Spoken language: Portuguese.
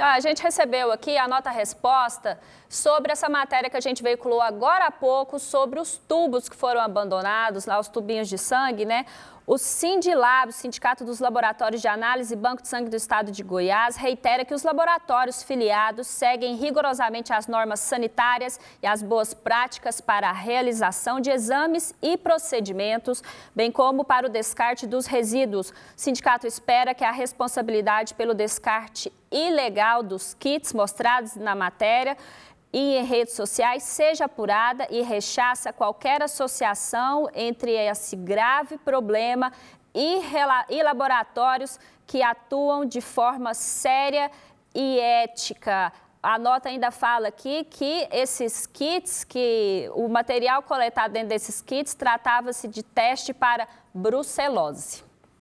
Ah, a gente recebeu aqui a nota resposta sobre essa matéria que a gente veiculou agora há pouco sobre os tubos que foram abandonados, lá os tubinhos de sangue, né? O Sindilab, Sindicato dos Laboratórios de Análise e Banco de Sangue do Estado de Goiás, reitera que os laboratórios filiados seguem rigorosamente as normas sanitárias e as boas práticas para a realização de exames e procedimentos, bem como para o descarte dos resíduos. O sindicato espera que a responsabilidade pelo descarte ilegal dos kits mostrados na matéria e em redes sociais seja apurada e rechaça qualquer associação entre esse grave problema e laboratórios que atuam de forma séria e ética. A nota ainda fala aqui que esses kits, que o material coletado dentro desses kits tratava-se de teste para brucelose.